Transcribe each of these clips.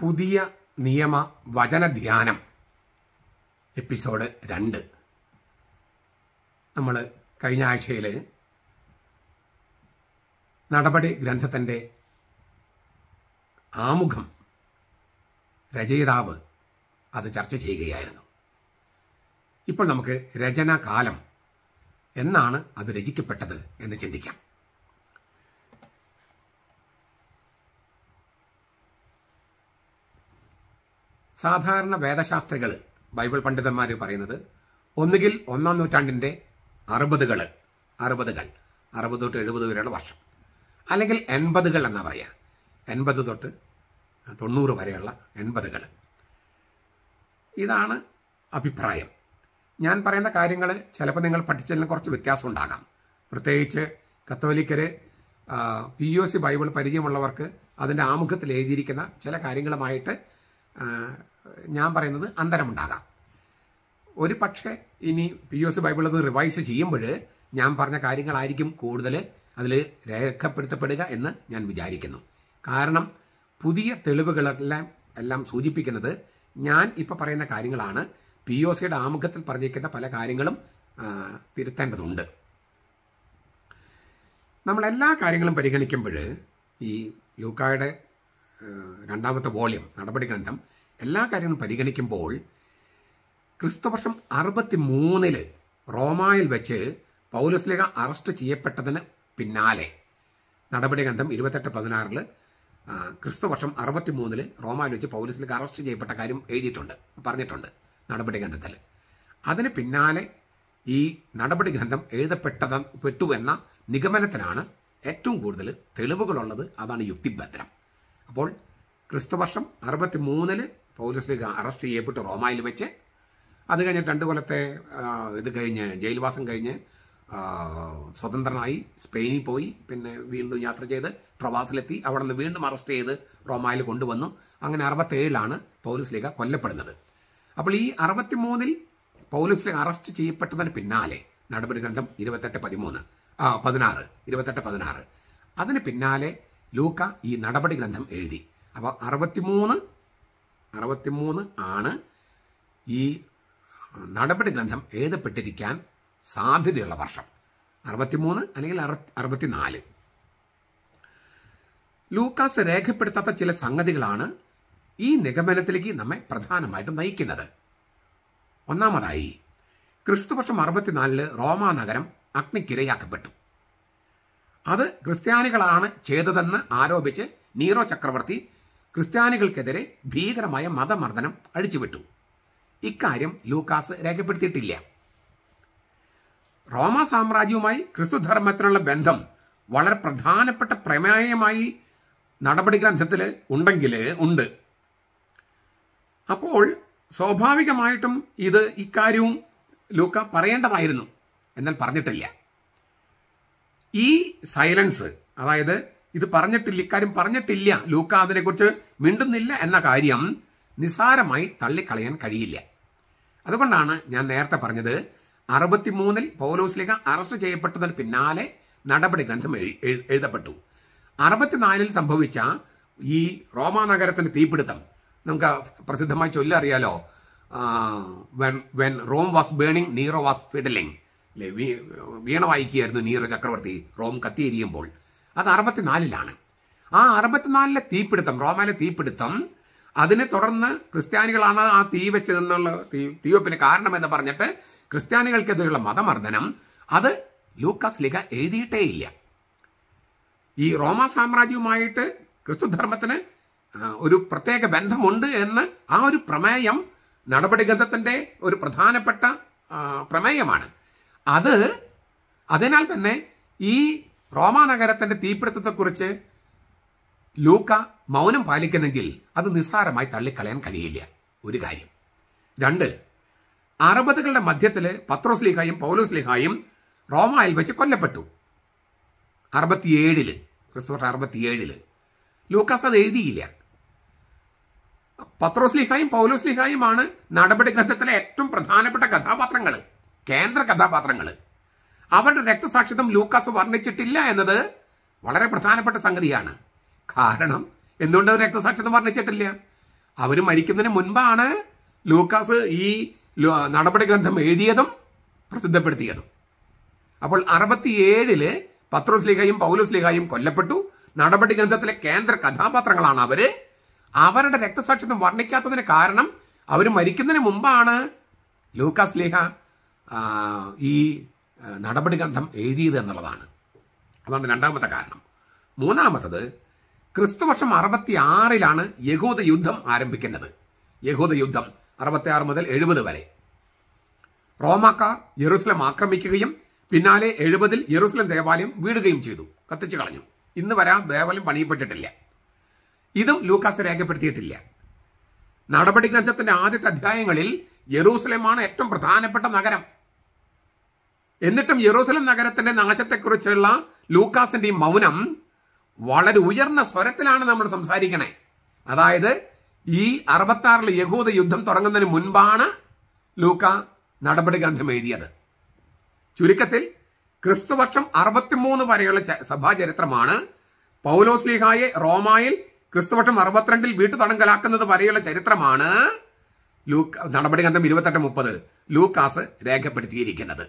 പുതിയ നിയമ വചനധ്യാനം എപ്പിസോഡ് രണ്ട് നമ്മൾ കഴിഞ്ഞ ആഴ്ചയിൽ നടപടി ഗ്രന്ഥത്തിൻ്റെ ആമുഖം രചയിതാവ് അത് ചർച്ച ചെയ്യുകയായിരുന്നു ഇപ്പോൾ നമുക്ക് രചനാകാലം എന്നാണ് അത് രചിക്കപ്പെട്ടത് എന്ന് ചിന്തിക്കാം സാധാരണ വേദശാസ്ത്രികൾ ബൈബിൾ പണ്ഡിതന്മാർ പറയുന്നത് ഒന്നുകിൽ ഒന്നാം നൂറ്റാണ്ടിൻ്റെ അറുപതുകൾ അറുപതുകൾ അറുപത് തൊട്ട് എഴുപത് വരെയുള്ള വർഷം അല്ലെങ്കിൽ എൺപതുകൾ എന്നാ പറയുക എൺപത് തൊട്ട് തൊണ്ണൂറ് വരെയുള്ള എൺപതുകൾ ഇതാണ് അഭിപ്രായം ഞാൻ പറയുന്ന കാര്യങ്ങൾ ചിലപ്പോൾ നിങ്ങൾ പഠിച്ചതിന് കുറച്ച് വ്യത്യാസം ഉണ്ടാകാം പ്രത്യേകിച്ച് കത്തോലിക്കർ പി ഒ സി ബൈബിൾ പരിചയമുള്ളവർക്ക് അതിൻ്റെ ആമുഖത്തിൽ എഴുതിയിരിക്കുന്ന ചില കാര്യങ്ങളുമായിട്ട് ഞാൻ പറയുന്നത് അന്തരമുണ്ടാകാം ഒരു പക്ഷേ ഇനി പി യു എസ് ബൈബിളിൽ നിന്ന് റിവൈസ് ചെയ്യുമ്പോൾ ഞാൻ പറഞ്ഞ കാര്യങ്ങളായിരിക്കും കൂടുതൽ അതിൽ രേഖപ്പെടുത്തപ്പെടുക എന്ന് ഞാൻ വിചാരിക്കുന്നു കാരണം പുതിയ തെളിവുകളെല്ലാം എല്ലാം സൂചിപ്പിക്കുന്നത് ഞാൻ ഇപ്പോൾ പറയുന്ന കാര്യങ്ങളാണ് പി ഒ സിയുടെ ആമുഖത്തിൽ പറഞ്ഞിരിക്കുന്ന പല കാര്യങ്ങളും തിരുത്തേണ്ടതുണ്ട് നമ്മൾ എല്ലാ കാര്യങ്ങളും പരിഗണിക്കുമ്പോൾ ഈ ലൂക്കായുടെ രണ്ടാമത്തെ വോളിയം നടപടി ഗ്രന്ഥം എല്ലാ കാര്യങ്ങളും പരിഗണിക്കുമ്പോൾ ക്രിസ്തുവർഷം അറുപത്തി മൂന്നിൽ റോമായിൽ വെച്ച് പൗലസ്ലേഖ അറസ്റ്റ് ചെയ്യപ്പെട്ടതിന് പിന്നാലെ നടപടി ഗ്രന്ഥം ഇരുപത്തെട്ട് പതിനാറിൽ ക്രിസ്തുവർഷം അറുപത്തി മൂന്നിൽ റോമായിൽ വെച്ച് പൗലസ്ലേഖ അറസ്റ്റ് ചെയ്യപ്പെട്ട കാര്യം എഴുതിയിട്ടുണ്ട് പറഞ്ഞിട്ടുണ്ട് നടപടി ഗ്രന്ഥത്തിൽ അതിന് പിന്നാലെ ഈ നടപടി ഗ്രന്ഥം എഴുതപ്പെട്ടത് പെട്ടു എന്ന നിഗമനത്തിനാണ് ഏറ്റവും കൂടുതൽ തെളിവുകളുള്ളത് അതാണ് യുക്തിഭദ്രം അപ്പോൾ ക്രിസ്തുവർഷം അറുപത്തി മൂന്നില് പൗലസ് ലീഗ് അറസ്റ്റ് ചെയ്യപ്പെട്ട് റോമായിൽ വെച്ച് അത് കഴിഞ്ഞ് രണ്ട് കൊല്ലത്തെ ഇത് കഴിഞ്ഞ് ജയിൽവാസം കഴിഞ്ഞ് സ്വതന്ത്രനായി സ്പെയിനിൽ പോയി പിന്നെ വീണ്ടും യാത്ര ചെയ്ത് പ്രവാസിലെത്തി അവിടെ നിന്ന് വീണ്ടും അറസ്റ്റ് ചെയ്ത് റോമായിൽ കൊണ്ടുവന്നു അങ്ങനെ അറുപത്തേഴിലാണ് പൗലസ് ലീഗ കൊല്ലപ്പെടുന്നത് അപ്പോൾ ഈ അറുപത്തി മൂന്നിൽ പൗലസ് ലീഗ അറസ്റ്റ് ചെയ്യപ്പെട്ടതിന് പിന്നാലെ നടപടി ഗ്രന്ഥം ഇരുപത്തെട്ട് പതിമൂന്ന് പതിനാറ് ഇരുപത്തെട്ട് പതിനാറ് അതിന് പിന്നാലെ ലൂക്ക ഈ നടപടി ഗ്രന്ഥം എഴുതി അപ്പോൾ അറുപത്തിമൂന്ന് അറുപത്തിമൂന്ന് ആണ് ഈ നടപടി ഗ്രന്ഥം എഴുതപ്പെട്ടിരിക്കാൻ സാധ്യതയുള്ള വർഷം അറുപത്തിമൂന്ന് അല്ലെങ്കിൽ അറു അറുപത്തിനാല് ലൂക്കാസ് രേഖപ്പെടുത്താത്ത ചില സംഗതികളാണ് ഈ നിഗമനത്തിലേക്ക് നമ്മെ പ്രധാനമായിട്ടും നയിക്കുന്നത് ഒന്നാമതായി ക്രിസ്തുവർഷം അറുപത്തിനാലില് റോമാ നഗരം അഗ്നിക്കിരയാക്കപ്പെട്ടു അത് ക്രിസ്ത്യാനികളാണ് ചെയ്തതെന്ന് ആരോപിച്ച് നീറോ ചക്രവർത്തി ക്രിസ്ത്യാനികൾക്കെതിരെ ഭീകരമായ മതമർദ്ദനം അഴിച്ചുവിട്ടു ഇക്കാര്യം ലൂക്കാസ് രേഖപ്പെടുത്തിയിട്ടില്ല റോമ സാമ്രാജ്യവുമായി ക്രിസ്തുധർമ്മത്തിനുള്ള ബന്ധം വളരെ പ്രധാനപ്പെട്ട പ്രമേയമായി നടപടി ഗ്രന്ഥത്തിൽ ഉണ്ടെങ്കിൽ ഉണ്ട് അപ്പോൾ സ്വാഭാവികമായിട്ടും ഇത് ഇക്കാര്യവും ലൂക്ക പറയേണ്ടതായിരുന്നു എന്നാൽ പറഞ്ഞിട്ടില്ല ഈ സൈലൻസ് അതായത് ഇത് പറഞ്ഞിട്ടില്ല ഇക്കാര്യം പറഞ്ഞിട്ടില്ല ലൂക്ക അതിനെക്കുറിച്ച് മിണ്ടുന്നില്ല എന്ന കാര്യം നിസാരമായി തള്ളിക്കളയാൻ കഴിയില്ല അതുകൊണ്ടാണ് ഞാൻ നേരത്തെ പറഞ്ഞത് അറുപത്തിമൂന്നിൽ പൗലോസ്ലിക അറസ്റ്റ് ചെയ്യപ്പെട്ടതിന് പിന്നാലെ നടപടി ഗ്രന്ഥം എഴുതപ്പെട്ടു അറുപത്തിനാലിൽ സംഭവിച്ച ഈ റോമാ നഗരത്തിന്റെ തീപിടുത്തം നമുക്ക് പ്രസിദ്ധമായി ചൊല്ലറിയാലോ when when Rome was burning Nero was fiddling വീണ വായിക്കുകയായിരുന്നു നീര ചക്രവർത്തി റോം കത്തിയെരിയുമ്പോൾ അത് അറുപത്തിനാലിലാണ് ആ അറുപത്തിനാലിലെ തീപിടുത്തം റോമയിലെ തീപിടുത്തം അതിനെ തുടർന്ന് ക്രിസ്ത്യാനികളാണ് ആ തീ വെച്ചതെന്നുള്ള തീ തീവെപ്പിന് കാരണമെന്ന് പറഞ്ഞിട്ട് ക്രിസ്ത്യാനികൾക്കെതിരെയുള്ള മതമർദ്ദനം അത് ലൂക്കാസ് ലിഗ എഴുതിയിട്ടേ ഇല്ല ഈ റോമ സാമ്രാജ്യവുമായിട്ട് ക്രിസ്തുധർമ്മത്തിന് ഒരു പ്രത്യേക ബന്ധമുണ്ട് എന്ന് ആ ഒരു പ്രമേയം നടപടി ഗ്രന്ഥത്തിൻ്റെ ഒരു പ്രധാനപ്പെട്ട പ്രമേയമാണ് അത് അതിനാൽ തന്നെ ഈ റോമാ നഗരത്തിൻ്റെ തീപിടുത്തത്തെക്കുറിച്ച് ലൂക്ക മൗനം പാലിക്കുന്നെങ്കിൽ അത് നിസ്സാരമായി തള്ളിക്കളയാൻ കഴിയില്ല ഒരു കാര്യം രണ്ട് അറുപതുകളുടെ മധ്യത്തിൽ പത്രോസ് ലീഹായും പൗലോസ് ലീഹായും റോമായിൽ വെച്ച് കൊല്ലപ്പെട്ടു അറുപത്തിയേഴില് ക്രിസ്തുവർഷം അറുപത്തിയേഴില് ലൂക്കാസ് അത് എഴുതിയില്ല പത്രോസ് ലീഹായും പൗലോസ് ലീഹായുമാണ് നടപടി ഗ്രന്ഥത്തിലെ ഏറ്റവും പ്രധാനപ്പെട്ട കഥാപാത്രങ്ങൾ കേന്ദ്ര കഥാപാത്രങ്ങൾ അവരുടെ രക്തസാക്ഷിത്വം ലൂക്കാസ് വർണ്ണിച്ചിട്ടില്ല എന്നത് വളരെ പ്രധാനപ്പെട്ട സംഗതിയാണ് കാരണം എന്തുകൊണ്ട് അവർ രക്തസാക്ഷിത്വം വർണ്ണിച്ചിട്ടില്ല അവർ മരിക്കുന്നതിന് മുൻപാണ് ലൂക്കാസ് ഈ നടപടി ഗ്രന്ഥം എഴുതിയതും പ്രസിദ്ധപ്പെടുത്തിയതും അപ്പോൾ അറുപത്തിയേഴില് പത്രോസ് ലിഗയും പൗലോസ് ലിഗയും കൊല്ലപ്പെട്ടു നടപടി ഗ്രന്ഥത്തിലെ കേന്ദ്ര കഥാപാത്രങ്ങളാണ് അവര് അവരുടെ രക്തസാക്ഷിത്വം വർണ്ണിക്കാത്തതിന് കാരണം അവർ മരിക്കുന്നതിന് മുമ്പാണ് ലൂക്കാസ് ലിഹ ഈ നടപടിഗ്രന്ഥം എഴുതിയത് എന്നുള്ളതാണ് അതാണ് രണ്ടാമത്തെ കാരണം മൂന്നാമത്തത് ക്രിസ്തുവർഷം അറുപത്തി ആറിലാണ് യഹൂദ യുദ്ധം ആരംഭിക്കുന്നത് യഹൂദ യുദ്ധം അറുപത്തി ആറ് മുതൽ എഴുപത് വരെ റോമാക്കാർ യെറുസലം ആക്രമിക്കുകയും പിന്നാലെ എഴുപതിൽ യെറുസലം ദേവാലയം വീടുകയും ചെയ്തു കത്തിച്ചു കളഞ്ഞു ഇന്ന് വരാൻ ദേവാലയം പണിയപ്പെട്ടിട്ടില്ല ഇതും ലൂക്കാസ് രേഖപ്പെടുത്തിയിട്ടില്ല നടപടി ഗ്രന്ഥത്തിന്റെ ആദ്യത്തെ അധ്യായങ്ങളിൽ യെറൂസലമാണ് ഏറ്റവും പ്രധാനപ്പെട്ട നഗരം എന്നിട്ടും യെറൂസലം നഗരത്തിന്റെ നാശത്തെക്കുറിച്ചുള്ള ലൂക്കാസിന്റെ മൗനം വളരെ ഉയർന്ന സ്വരത്തിലാണ് നമ്മൾ സംസാരിക്കണേ അതായത് ഈ അറുപത്താറിൽ യഹൂദ യുദ്ധം തുടങ്ങുന്നതിന് മുൻപാണ് ലൂക്ക നടപടി ഗ്രന്ഥം എഴുതിയത് ചുരുക്കത്തിൽ ക്രിസ്തുവർഷം അറുപത്തിമൂന്ന് വരെയുള്ള സഭാചരിത്രമാണ് പൗലോസ്ലിഹായെ റോമായിൽ ക്രിസ്തുവർഷം അറുപത്തിരണ്ടിൽ വീട്ടു തടങ്കലാക്കുന്നത് വരെയുള്ള ചരിത്രമാണ് ലൂക്ക നടപടി ഗ്രന്ഥം ഇരുപത്തെട്ട് മുപ്പത് ലൂക്കാസ് രേഖപ്പെടുത്തിയിരിക്കുന്നത്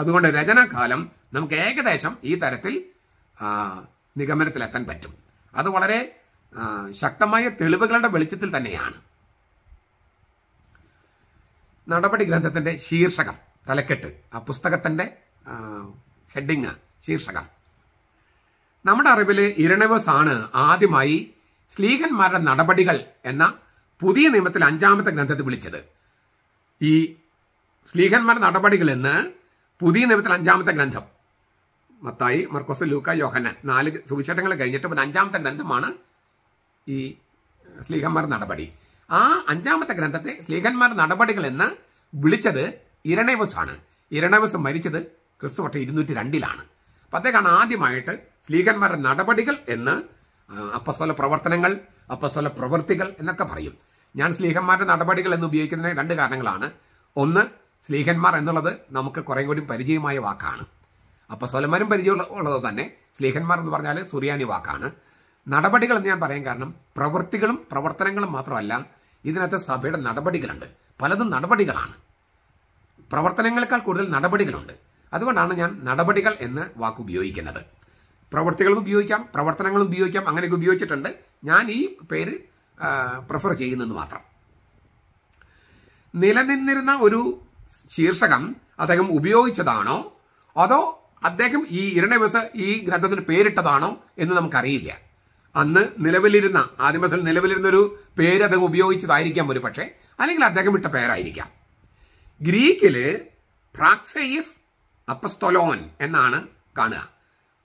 അതുകൊണ്ട് രചനാകാലം നമുക്ക് ഏകദേശം ഈ തരത്തിൽ നിഗമനത്തിലെത്താൻ പറ്റും അത് വളരെ ശക്തമായ തെളിവുകളുടെ വെളിച്ചത്തിൽ തന്നെയാണ് നടപടി ഗ്രന്ഥത്തിന്റെ ശീർഷകം തലക്കെട്ട് ആ പുസ്തകത്തിന്റെ ഹെഡിങ് ശീർഷകം നമ്മുടെ അറിവിൽ ഇരണവസ് ആണ് ആദ്യമായി സ്ലീഹന്മാരുടെ നടപടികൾ എന്ന പുതിയ നിയമത്തിൽ അഞ്ചാമത്തെ ഗ്രന്ഥത്തിൽ വിളിച്ചത് ഈ സ്ലീഹന്മാരുടെ നടപടികൾ എന്ന് പുതിയ നിയമത്തിൽ അഞ്ചാമത്തെ ഗ്രന്ഥം മത്തായി മർക്കോസ് ലൂക്ക യോഹന്നൻ നാല് സുവിശേഷങ്ങൾ കഴിഞ്ഞിട്ട് പിന്നെ അഞ്ചാമത്തെ ഗ്രന്ഥമാണ് ഈ സ്ലീഹന്മാർ നടപടി ആ അഞ്ചാമത്തെ ഗ്രന്ഥത്തെ സ്ലീഹന്മാർ നടപടികൾ എന്ന് വിളിച്ചത് ആണ് ഇരണേവസ് മരിച്ചത് ക്രിസ്തു വർഷം ഇരുന്നൂറ്റി രണ്ടിലാണ് അപ്പം അദ്ദേഹമാണ് ആദ്യമായിട്ട് സ്ലീഹന്മാരുടെ നടപടികൾ എന്ന് അപ്പസ്വല പ്രവർത്തനങ്ങൾ അപ്പസ്വല പ്രവൃത്തികൾ എന്നൊക്കെ പറയും ഞാൻ സ്ലീഹന്മാരുടെ നടപടികൾ എന്ന് ഉപയോഗിക്കുന്നതിന് രണ്ട് കാരണങ്ങളാണ് ഒന്ന് സ്ലീഹന്മാർ എന്നുള്ളത് നമുക്ക് കുറേ കൂടി പരിചയമായ വാക്കാണ് അപ്പോൾ സൊലമാനും പരിചയമുള്ള ഉള്ളത് തന്നെ സ്ലീഹന്മാർ എന്ന് പറഞ്ഞാൽ സുറിയാനി വാക്കാണ് നടപടികൾ എന്ന് ഞാൻ പറയാൻ കാരണം പ്രവൃത്തികളും പ്രവർത്തനങ്ങളും മാത്രമല്ല ഇതിനകത്ത് സഭയുടെ നടപടികളുണ്ട് പലതും നടപടികളാണ് പ്രവർത്തനങ്ങളെക്കാൾ കൂടുതൽ നടപടികളുണ്ട് അതുകൊണ്ടാണ് ഞാൻ നടപടികൾ എന്ന വാക്ക് ഉപയോഗിക്കുന്നത് പ്രവൃത്തികളും ഉപയോഗിക്കാം പ്രവർത്തനങ്ങളും ഉപയോഗിക്കാം അങ്ങനെയൊക്കെ ഉപയോഗിച്ചിട്ടുണ്ട് ഞാൻ ഈ പേര് പ്രിഫർ ചെയ്യുന്നെന്ന് മാത്രം നിലനിന്നിരുന്ന ഒരു ശീർഷകം അദ്ദേഹം ഉപയോഗിച്ചതാണോ അതോ അദ്ദേഹം ഈ ഇരണവസ് ഈ ഗ്രന്ഥത്തിന് പേരിട്ടതാണോ എന്ന് നമുക്കറിയില്ല അന്ന് നിലവിലിരുന്ന ആദിമസിൽ നിലവിലിരുന്ന ഒരു പേര് അദ്ദേഹം ഉപയോഗിച്ചതായിരിക്കാം ഒരു പക്ഷേ അല്ലെങ്കിൽ അദ്ദേഹം ഇട്ട പേരായിരിക്കാം ഗ്രീക്കില് പ്രാക്സയിസ് അപ്പസ്തൊലോൻ എന്നാണ് കാണുക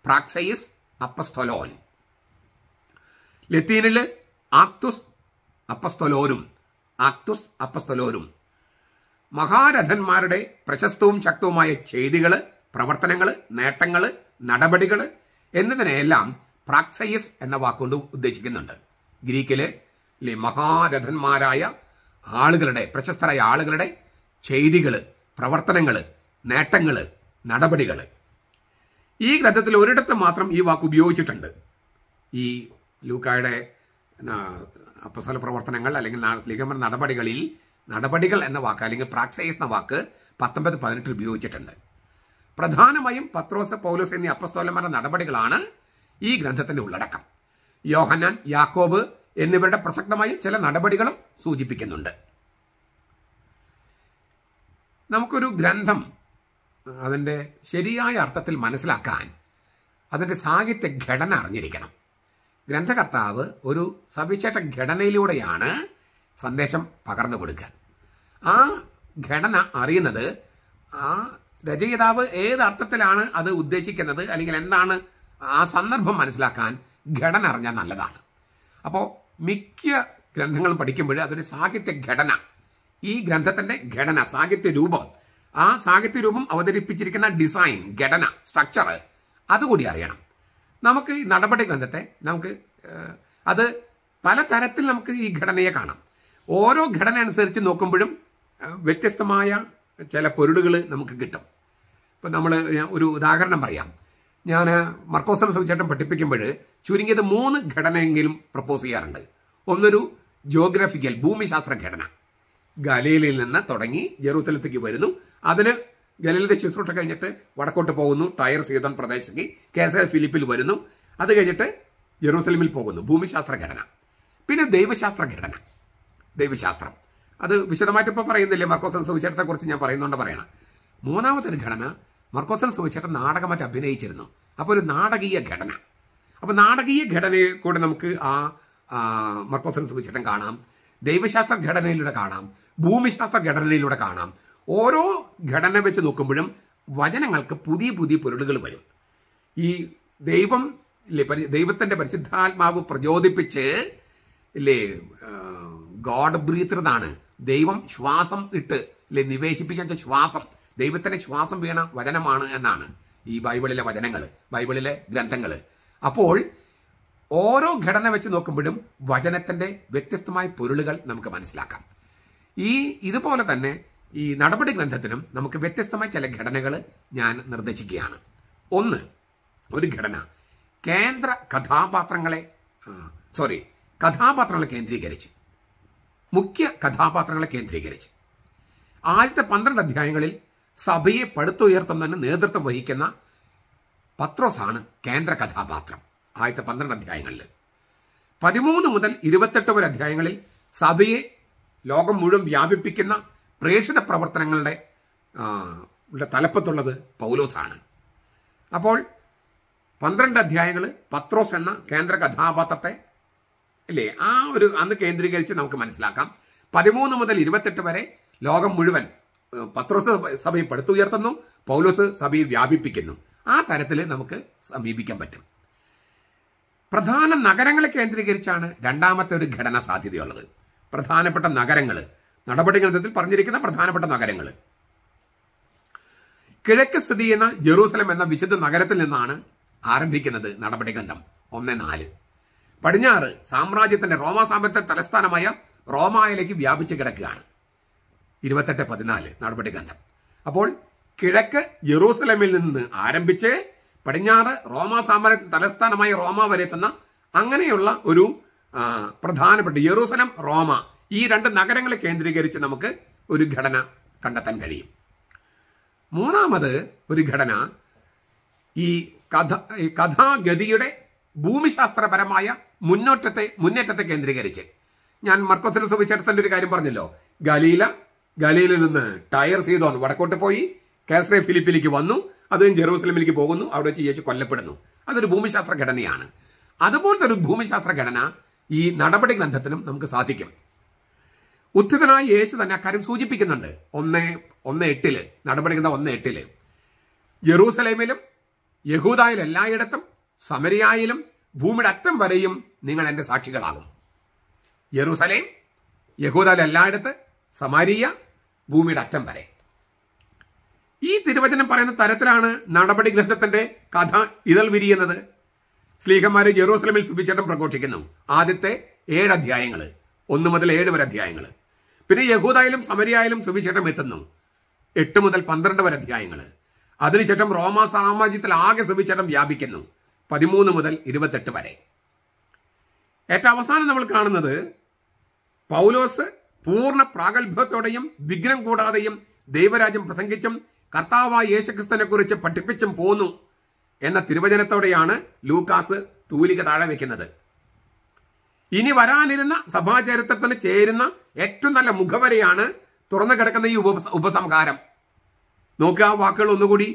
പ്രാക്സയിസ് അപ്പസ്തൊലോൻ ലത്തീനില് ആക്തുസ് അപ്പസ്തൊലോരും ആക്തുസ് അപ്പസ്തൊലോരും മഹാരഥന്മാരുടെ പ്രശസ്തവും ശക്തവുമായ ചെയ്തികൾ പ്രവർത്തനങ്ങൾ നേട്ടങ്ങൾ നടപടികൾ എന്നതിനെയെല്ലാം പ്രാക്സയസ് എന്ന വാക്കുകൊണ്ട് ഉദ്ദേശിക്കുന്നുണ്ട് ഗ്രീക്കിലെ മഹാരഥന്മാരായ ആളുകളുടെ പ്രശസ്തരായ ആളുകളുടെ ചെയ്തികൾ പ്രവർത്തനങ്ങൾ നേട്ടങ്ങൾ നടപടികൾ ഈ ഗ്രന്ഥത്തിൽ ഒരിടത്ത് മാത്രം ഈ വാക്ക് ഉപയോഗിച്ചിട്ടുണ്ട് ഈ ലൂക്കായുടെ അപ്പസല പ്രവർത്തനങ്ങൾ അല്ലെങ്കിൽ നിഗമന നടപടികളിൽ നടപടികൾ എന്ന വാക്ക് അല്ലെങ്കിൽ പ്രാക്സൈസ് എന്ന വാക്ക് പത്തൊമ്പത് പതിനെട്ടിൽ ഉപയോഗിച്ചിട്ടുണ്ട് പ്രധാനമായും പത്രോസ് പൗലോസ് എന്നീ അപ്പസ്തോലന്മാരുടെ നടപടികളാണ് ഈ ഗ്രന്ഥത്തിന്റെ ഉള്ളടക്കം യോഹന്നാൻ യാക്കോബ് എന്നിവരുടെ പ്രസക്തമായ ചില നടപടികളും സൂചിപ്പിക്കുന്നുണ്ട് നമുക്കൊരു ഗ്രന്ഥം അതിൻ്റെ ശരിയായ അർത്ഥത്തിൽ മനസ്സിലാക്കാൻ അതിൻ്റെ സാഹിത്യ ഘടന അറിഞ്ഞിരിക്കണം ഗ്രന്ഥകർത്താവ് ഒരു സവിശേഷ ഘടനയിലൂടെയാണ് സന്ദേശം പകർന്നു കൊടുക്കുക ആ ഘടന അറിയുന്നത് ആ രചയിതാവ് ഏത് അർത്ഥത്തിലാണ് അത് ഉദ്ദേശിക്കുന്നത് അല്ലെങ്കിൽ എന്താണ് ആ സന്ദർഭം മനസ്സിലാക്കാൻ ഘടന അറിഞ്ഞാൽ നല്ലതാണ് അപ്പോൾ മിക്ക ഗ്രന്ഥങ്ങളും പഠിക്കുമ്പോൾ അതൊരു സാഹിത്യ ഘടന ഈ ഗ്രന്ഥത്തിൻ്റെ ഘടന സാഹിത്യ രൂപം ആ സാഹിത്യ രൂപം അവതരിപ്പിച്ചിരിക്കുന്ന ഡിസൈൻ ഘടന സ്ട്രക്ചർ അതുകൂടി അറിയണം നമുക്ക് ഈ നടപടി ഗ്രന്ഥത്തെ നമുക്ക് അത് പല തരത്തിൽ നമുക്ക് ഈ ഘടനയെ കാണാം ഓരോ ഘടന അനുസരിച്ച് നോക്കുമ്പോഴും വ്യത്യസ്തമായ ചില പൊരുളുകൾ നമുക്ക് കിട്ടും ഇപ്പം നമ്മൾ ഒരു ഉദാഹരണം പറയാം ഞാൻ മർക്കോസൽ സുവിശേഷം പഠിപ്പിക്കുമ്പോൾ ചുരുങ്ങിയത് മൂന്ന് ഘടനയെങ്കിലും പ്രപ്പോസ് ചെയ്യാറുണ്ട് ഒന്നൊരു ജോഗ്രഫിക്കൽ ഭൂമിശാസ്ത്ര ഘടന ഗലീലിൽ നിന്ന് തുടങ്ങി ജെറൂസലത്തേക്ക് വരുന്നു അതിന് ഗലീലിൻ്റെ ശുശ്രൂഷ കഴിഞ്ഞിട്ട് വടക്കോട്ട് പോകുന്നു ടയർ സീതൻ പ്രദേശത്തേക്ക് കേസ ഫിലിപ്പിൽ വരുന്നു അത് കഴിഞ്ഞിട്ട് ജെറൂസലമിൽ പോകുന്നു ഭൂമിശാസ്ത്ര ഘടന പിന്നെ ദൈവശാസ്ത്ര ഘടന ദൈവശാസ്ത്രം അത് വിശദമായിട്ട് ഇപ്പോൾ പറയുന്നില്ലേ മർക്കോസൻ സുവിശേഷത്തെക്കുറിച്ച് ഞാൻ പറയുന്നുണ്ട് പറയണം മൂന്നാമത്തെ ഘടന മർക്കോസൻ സുവിശേഷം നാടകമായിട്ട് അഭിനയിച്ചിരുന്നു അപ്പോൾ ഒരു നാടകീയ ഘടന അപ്പോൾ നാടകീയ ഘടനയെ കൂടെ നമുക്ക് ആ മർക്കോസൻ സുവിശേഷം കാണാം ദൈവശാസ്ത്ര ഘടനയിലൂടെ കാണാം ഭൂമിശാസ്ത്ര ഘടനയിലൂടെ കാണാം ഓരോ ഘടന വെച്ച് നോക്കുമ്പോഴും വചനങ്ങൾക്ക് പുതിയ പുതിയ പൊരുളുകൾ വരും ഈ ദൈവം ഇല്ലേ ദൈവത്തിൻ്റെ പരിശുദ്ധാത്മാവ് പ്രചോദിപ്പിച്ച് ഇല്ലേ ഗോഡ് ബ്രീത്തർ ദൈവം ശ്വാസം ഇട്ട് അല്ലെ നിവേശിപ്പിക്കുന്ന ശ്വാസം ദൈവത്തിന്റെ ശ്വാസം വീണ വചനമാണ് എന്നാണ് ഈ ബൈബിളിലെ വചനങ്ങൾ ബൈബിളിലെ ഗ്രന്ഥങ്ങൾ അപ്പോൾ ഓരോ ഘടന വെച്ച് നോക്കുമ്പോഴും വചനത്തിന്റെ വ്യത്യസ്തമായ പൊരുളുകൾ നമുക്ക് മനസ്സിലാക്കാം ഈ ഇതുപോലെ തന്നെ ഈ നടപടി ഗ്രന്ഥത്തിനും നമുക്ക് വ്യത്യസ്തമായ ചില ഘടനകൾ ഞാൻ നിർദ്ദേശിക്കുകയാണ് ഒന്ന് ഒരു ഘടന കേന്ദ്ര കഥാപാത്രങ്ങളെ സോറി കഥാപാത്രങ്ങളെ കേന്ദ്രീകരിച്ച് മുഖ്യ കഥാപാത്രങ്ങളെ കേന്ദ്രീകരിച്ച് ആദ്യത്തെ പന്ത്രണ്ട് അധ്യായങ്ങളിൽ സഭയെ പടുത്തുയർത്തുന്നതിന് നേതൃത്വം വഹിക്കുന്ന പത്രോസാണ് കേന്ദ്ര കഥാപാത്രം ആദ്യത്തെ പന്ത്രണ്ട് അധ്യായങ്ങളിൽ പതിമൂന്ന് മുതൽ ഇരുപത്തെട്ട് വരെ അധ്യായങ്ങളിൽ സഭയെ ലോകം മുഴുവൻ വ്യാപിപ്പിക്കുന്ന പ്രേക്ഷിത പ്രവർത്തനങ്ങളുടെ തലപ്പത്തുള്ളത് പൗലോസാണ് അപ്പോൾ പന്ത്രണ്ട് അധ്യായങ്ങൾ പത്രോസ് എന്ന കേന്ദ്ര കഥാപാത്രത്തെ അല്ലേ ആ ഒരു അന്ന് കേന്ദ്രീകരിച്ച് നമുക്ക് മനസ്സിലാക്കാം പതിമൂന്ന് മുതൽ ഇരുപത്തെട്ട് വരെ ലോകം മുഴുവൻ പത്രോസ് സഭയെ പടുത്തുയർത്തുന്നു പൗലോസ് സഭയെ വ്യാപിപ്പിക്കുന്നു ആ തരത്തിൽ നമുക്ക് സമീപിക്കാൻ പറ്റും പ്രധാന നഗരങ്ങളെ കേന്ദ്രീകരിച്ചാണ് രണ്ടാമത്തെ ഒരു ഘടന സാധ്യതയുള്ളത് പ്രധാനപ്പെട്ട നഗരങ്ങൾ നടപടി ഗ്രന്ഥത്തിൽ പറഞ്ഞിരിക്കുന്ന പ്രധാനപ്പെട്ട നഗരങ്ങൾ കിഴക്ക് സ്ഥിതി ചെയ്യുന്ന ജെറൂസലം എന്ന വിശുദ്ധ നഗരത്തിൽ നിന്നാണ് ആരംഭിക്കുന്നത് നടപടി ഗ്രന്ഥം ഒന്ന് നാല് പടിഞ്ഞാറ് സാമ്രാജ്യത്തിന്റെ റോമാ സാമ്രാജ്യത്തെ തലസ്ഥാനമായ റോമായിലേക്ക് വ്യാപിച്ചു കിടക്കുകയാണ് ഇരുപത്തെട്ട് പതിനാല് നടപടികണ്ഠം അപ്പോൾ കിഴക്ക് ജെറൂസലമിൽ നിന്ന് ആരംഭിച്ച് പടിഞ്ഞാറ് റോമ സാമ്രാജ്യ തലസ്ഥാനമായ റോമ വരെ എത്തുന്ന അങ്ങനെയുള്ള ഒരു പ്രധാനപ്പെട്ട ജെറൂസലം റോമ ഈ രണ്ട് നഗരങ്ങളെ കേന്ദ്രീകരിച്ച് നമുക്ക് ഒരു ഘടന കണ്ടെത്താൻ കഴിയും മൂന്നാമത് ഒരു ഘടന ഈ കഥ ഈ കഥാഗതിയുടെ ഭൂമിശാസ്ത്രപരമായ മുന്നോട്ടത്തെ മുന്നേറ്റത്തെ കേന്ദ്രീകരിച്ച് ഞാൻ മർക്കോസിലെ സുവിശേഷത്തിൻ്റെ ഒരു കാര്യം പറഞ്ഞല്ലോ ഗലീല ഗലീലിൽ നിന്ന് ടയർ സീതോൻ വടക്കോട്ട് പോയി കാസ്രെ ഫിലിപ്പിലേക്ക് വന്നു അതും ജെറൂസലമിലേക്ക് പോകുന്നു അവിടെ വെച്ച് യേശു കൊല്ലപ്പെടുന്നു അതൊരു ഭൂമിശാസ്ത്ര ഘടനയാണ് അതുപോലത്തെ ഒരു ഭൂമിശാസ്ത്ര ഘടന ഈ നടപടി ഗ്രന്ഥത്തിനും നമുക്ക് സാധിക്കും ഉദ്ധിതനായ യേശു തന്നെ അക്കാര്യം സൂചിപ്പിക്കുന്നുണ്ട് ഒന്ന് ഒന്ന് എട്ടില് നടപടി ഗ്രന്ഥം ഒന്ന് എട്ടില് ജെറൂസലേമിലും യഹൂദായിൽ എല്ലായിടത്തും സമരിയായിലും ഭൂമിയുടെ അറ്റം വരെയും നിങ്ങൾ എൻ്റെ സാക്ഷികളാകും യെറൂസലേം യഹൂദയിൽ എല്ലായിടത്ത് സമാരിയ ഭൂമിയുടെ അറ്റം വരെ ഈ തിരുവചനം പറയുന്ന തരത്തിലാണ് നടപടി ഗ്രന്ഥത്തിന്റെ കഥ ഇതൾ വിരിയുന്നത് സ്ലീഹന്മാര് ജെറൂസലമിൽ സുഭിച്ചേട്ടം പ്രഘോഷിക്കുന്നു ആദ്യത്തെ ഏഴ് അധ്യായങ്ങൾ ഒന്ന് മുതൽ ഏഴ് വരെ അധ്യായങ്ങൾ പിന്നെ യഹൂദായാലും സമരിയായാലും സുഭിച്ചേട്ടം എത്തുന്നു എട്ട് മുതൽ പന്ത്രണ്ട് വരെ അധ്യായങ്ങൾ അതിനുശേഷം റോമാ സാമ്രാജ്യത്തിൽ ആകെ സുഭിച്ചേട്ടം വ്യാപിക്കുന്നു പതിമൂന്ന് മുതൽ ഇരുപത്തെട്ട് വരെ ഏറ്റവും അവസാനം നമ്മൾ കാണുന്നത് പൗലോസ് പൂർണ്ണ പ്രാഗൽഭ്യത്തോടെയും വിഘ്നം കൂടാതെയും ദൈവരാജ്യം പ്രസംഗിച്ചും കർത്താവായ യേശുക്രിസ്തനെ കുറിച്ച് പഠിപ്പിച്ചും പോന്നു എന്ന തിരുവചനത്തോടെയാണ് ലൂക്കാസ് തൂലിക താഴെ വെക്കുന്നത് ഇനി വരാനിരുന്ന സഭാചരിത്രത്തിന് ചേരുന്ന ഏറ്റവും നല്ല മുഖവരെയാണ് തുറന്നു കിടക്കുന്ന ഈ ഉപ ഉപസംഹാരം നോക്കുക ആ വാക്കുകൾ ഒന്നുകൂടി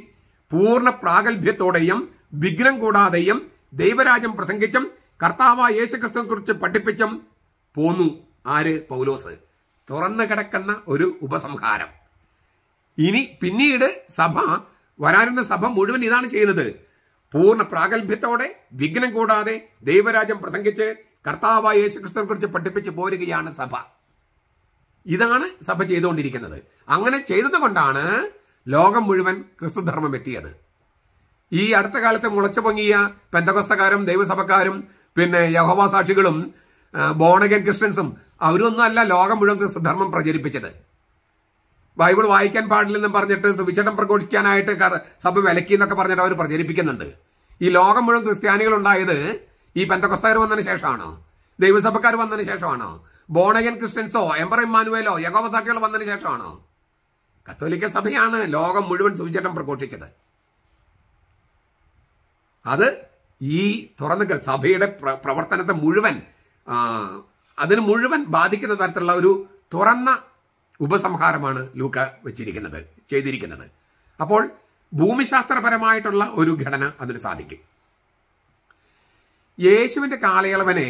പൂർണ്ണ പ്രാഗൽഭ്യത്തോടെയും വിഘ്നം കൂടാതെയും ദൈവരാജ്യം പ്രസംഗിച്ചും കർത്താവ് യേശുക്രിസ്തുവിനെ കുറിച്ച് പഠിപ്പിച്ചും പോന്നു ആര് പൗലോസ് തുറന്നു കിടക്കുന്ന ഒരു ഉപസംഹാരം ഇനി പിന്നീട് സഭ വരാനിരുന്ന സഭ മുഴുവൻ ഇതാണ് ചെയ്യുന്നത് പൂർണ്ണ പ്രാഗൽഭ്യത്തോടെ വിഘ്നം കൂടാതെ ദൈവരാജ്യം പ്രസംഗിച്ച് കർത്താവായ യേശുക്രിസ്തുവിനെ കുറിച്ച് പഠിപ്പിച്ച് പോരുകയാണ് സഭ ഇതാണ് സഭ ചെയ്തുകൊണ്ടിരിക്കുന്നത് അങ്ങനെ ചെയ്തതുകൊണ്ടാണ് ലോകം മുഴുവൻ ക്രിസ്തുധർമ്മം എത്തിയത് ഈ അടുത്ത കാലത്ത് മുളച്ചു പൊങ്ങിയ പെന്തകസ്തക്കാരും ദൈവസഭക്കാരും പിന്നെ യഹോവ സാക്ഷികളും ബോണഗൻ ക്രിസ്ത്യൻസും അവരൊന്നും അല്ല ലോകം മുഴുവൻ ക്രിസ്തുധർമ്മം പ്രചരിപ്പിച്ചത് ബൈബിൾ വായിക്കാൻ പാടില്ലെന്നും പറഞ്ഞിട്ട് സുവിശേഷം പ്രഘോഷിക്കാനായിട്ട് സഭ വിലക്കി എന്നൊക്കെ പറഞ്ഞിട്ട് അവർ പ്രചരിപ്പിക്കുന്നുണ്ട് ഈ ലോകം മുഴുവൻ ക്രിസ്ത്യാനികൾ ഉണ്ടായത് ഈ പെന്തക്കൊസ്താർ വന്നതിന് ശേഷമാണോ ദൈവസഭക്കാർ വന്നതിന് ശേഷമാണോ ബോണഗൻ ക്രിസ്ത്യൻസോ എംബർ ഇമ്മാനുവേലോ യഗോവ സാക്ഷികൾ വന്നതിന് ശേഷമാണോ കത്തോലിക്ക സഭയാണ് ലോകം മുഴുവൻ സുവിശേഷം പ്രഘോഷിച്ചത് അത് ഈ തുറന്നു സഭയുടെ പ്രവർത്തനത്തെ മുഴുവൻ അതിന് മുഴുവൻ ബാധിക്കുന്ന തരത്തിലുള്ള ഒരു തുറന്ന ഉപസംഹാരമാണ് ലൂക്ക വെച്ചിരിക്കുന്നത് ചെയ്തിരിക്കുന്നത് അപ്പോൾ ഭൂമിശാസ്ത്രപരമായിട്ടുള്ള ഒരു ഘടന അതിന് സാധിക്കും യേശുവിൻ്റെ കാലയളവനെ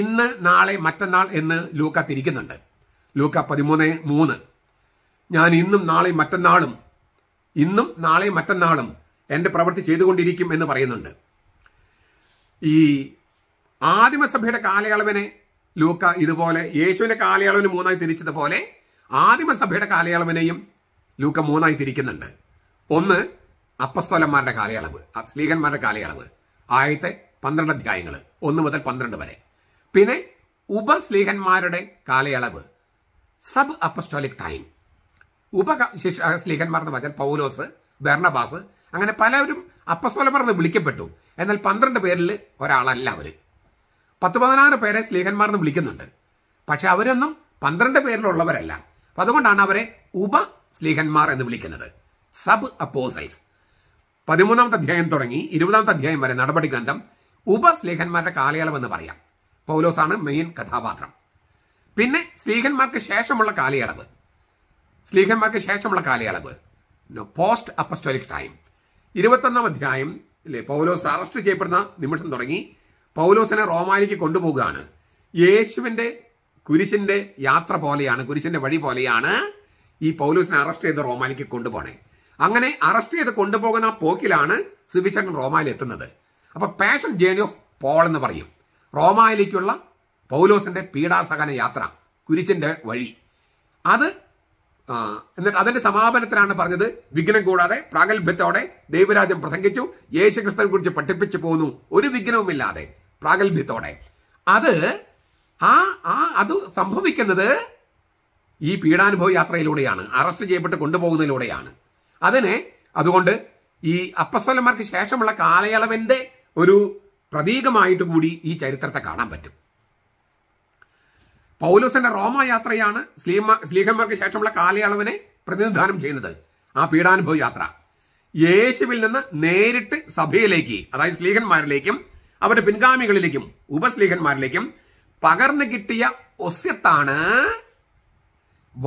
ഇന്ന് നാളെ മറ്റന്നാൾ എന്ന് ലൂക്ക തിരിക്കുന്നുണ്ട് ലൂക്ക പതിമൂന്ന് മൂന്ന് ഞാൻ ഇന്നും നാളെ മറ്റന്നാളും ഇന്നും നാളെ മറ്റന്നാളും എൻ്റെ പ്രവൃത്തി ചെയ്തുകൊണ്ടിരിക്കും എന്ന് പറയുന്നുണ്ട് ഈ ആദിമസഭയുടെ കാലയളവിനെ ലൂക്ക ഇതുപോലെ യേശുവിൻ്റെ കാലയളവിന് മൂന്നായി തിരിച്ചതുപോലെ ആദിമസഭയുടെ കാലയളവിനെയും ലൂക്ക മൂന്നായി തിരിക്കുന്നുണ്ട് ഒന്ന് അപ്പസ്തോലന്മാരുടെ കാലയളവ് സ്ലീഹന്മാരുടെ കാലയളവ് ആദ്യത്തെ പന്ത്രണ്ട് അധ്യായങ്ങൾ ഒന്ന് മുതൽ പന്ത്രണ്ട് വരെ പിന്നെ ഉപസ്ലീഹന്മാരുടെ കാലയളവ് സബ് അപ്പസ്റ്റോലിക് ടൈം ഉപ സ്ലീഹന്മാരുടെ വചൻ പൗലോസ് ബെർണബാസ് അങ്ങനെ പലരും അപ്പസ്വലമെന്ന് വിളിക്കപ്പെട്ടു എന്നാൽ പന്ത്രണ്ട് പേരിൽ ഒരാളല്ല അവർ പത്ത് പതിനാറ് പേരെ സ്ലീഹന്മാരെന്ന് വിളിക്കുന്നുണ്ട് പക്ഷെ അവരൊന്നും പന്ത്രണ്ട് പേരിലുള്ളവരല്ല അപ്പം അതുകൊണ്ടാണ് അവരെ ഉപ സ്ലീഹന്മാർ എന്ന് വിളിക്കുന്നത് സബ് അപ്പോസൽസ് പതിമൂന്നാമത്തെ അധ്യായം തുടങ്ങി ഇരുപതാമത്തെ അധ്യായം വരെ നടപടി ഗ്രന്ഥം ഉപ സ്ലീഹന്മാരുടെ കാലയളവ് എന്ന് പറയാം പൗലോസാണ് മെയിൻ കഥാപാത്രം പിന്നെ സ്ലീഹന്മാർക്ക് ശേഷമുള്ള കാലയളവ് സ്ലീഹന്മാർക്ക് ശേഷമുള്ള കാലയളവ് പോസ്റ്റ് അപ്പസ്റ്റോലിക് ടൈം ഇരുപത്തൊന്നാം അധ്യായം അല്ലേ പൗലോസ് അറസ്റ്റ് ചെയ്യപ്പെടുന്ന നിമിഷം തുടങ്ങി പൗലോസിനെ റോമാലിക്ക് കൊണ്ടുപോകുകയാണ് യേശുവിൻ്റെ കുരിശിൻ്റെ യാത്ര പോലെയാണ് കുരിശിൻ്റെ വഴി പോലെയാണ് ഈ പൗലോസിനെ അറസ്റ്റ് ചെയ്ത് റോമാലിക്ക് കൊണ്ടുപോകണേ അങ്ങനെ അറസ്റ്റ് ചെയ്ത് കൊണ്ടുപോകുന്ന പോക്കിലാണ് സുബിച്ചേട്ടൻ റോമാലി എത്തുന്നത് അപ്പോൾ പാഷൻ ജേണി ഓഫ് പോൾ എന്ന് പറയും റോമാലിക്കുള്ള പൗലോസിൻ്റെ പീഡാസഹന യാത്ര കുരിശിന്റെ വഴി അത് എന്നിട്ട് അതിന്റെ സമാപനത്തിലാണ് പറഞ്ഞത് വിഘ്നം കൂടാതെ പ്രാഗൽഭ്യത്തോടെ ദൈവരാജ്യം പ്രസംഗിച്ചു യേശുക്രിസ്തുവിനെ കുറിച്ച് പഠിപ്പിച്ചു പോന്നു ഒരു വിഘ്നവുമില്ലാതെ പ്രാഗൽഭ്യത്തോടെ അത് ആ ആ അത് സംഭവിക്കുന്നത് ഈ പീഡാനുഭവ യാത്രയിലൂടെയാണ് അറസ്റ്റ് ചെയ്യപ്പെട്ട് കൊണ്ടുപോകുന്നതിലൂടെയാണ് അതിനെ അതുകൊണ്ട് ഈ അപ്പസ്വലന്മാർക്ക് ശേഷമുള്ള കാലയളവിന്റെ ഒരു പ്രതീകമായിട്ട് കൂടി ഈ ചരിത്രത്തെ കാണാൻ പറ്റും പൗലോസിന്റെ റോമ യാത്രയാണ് സ്ലീമ സ്ലീഹന്മാർക്ക് ശേഷമുള്ള കാലയളവിനെ പ്രതിനിധാനം ചെയ്യുന്നത് ആ പീഡാനുഭവ യാത്ര യേശുവിൽ നിന്ന് നേരിട്ട് സഭയിലേക്ക് അതായത് സ്ലീഹന്മാരിലേക്കും അവരുടെ പിൻഗാമികളിലേക്കും ഉപസ്ലീഹന്മാരിലേക്കും പകർന്നു കിട്ടിയ ഒസ്യത്താണ്